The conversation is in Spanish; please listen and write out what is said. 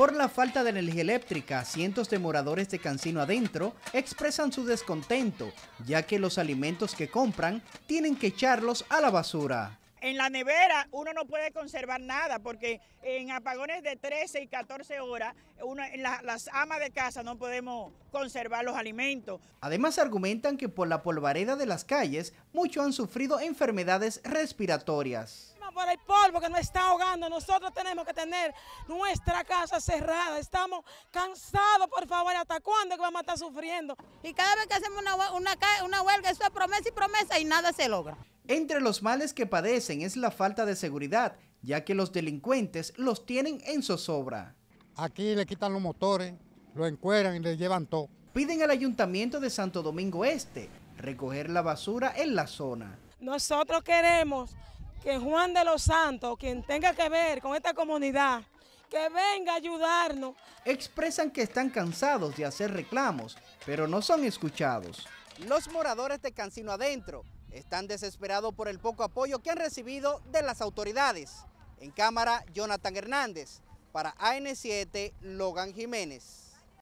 Por la falta de energía eléctrica, cientos de moradores de Cancino Adentro expresan su descontento, ya que los alimentos que compran tienen que echarlos a la basura. En la nevera uno no puede conservar nada porque en apagones de 13 y 14 horas las amas de casa no podemos conservar los alimentos. Además argumentan que por la polvareda de las calles muchos han sufrido enfermedades respiratorias. Para el polvo que nos está ahogando. Nosotros tenemos que tener nuestra casa cerrada. Estamos cansados, por favor, ¿hasta cuándo vamos a estar sufriendo? Y cada vez que hacemos una, una huelga, eso es promesa y promesa y nada se logra. Entre los males que padecen es la falta de seguridad, ya que los delincuentes los tienen en zozobra. Aquí le quitan los motores, lo encueran y le llevan todo. Piden al ayuntamiento de Santo Domingo Este recoger la basura en la zona. Nosotros queremos que Juan de los Santos, quien tenga que ver con esta comunidad, que venga a ayudarnos. Expresan que están cansados de hacer reclamos, pero no son escuchados. Los moradores de Cancino Adentro están desesperados por el poco apoyo que han recibido de las autoridades. En cámara, Jonathan Hernández. Para AN7, Logan Jiménez.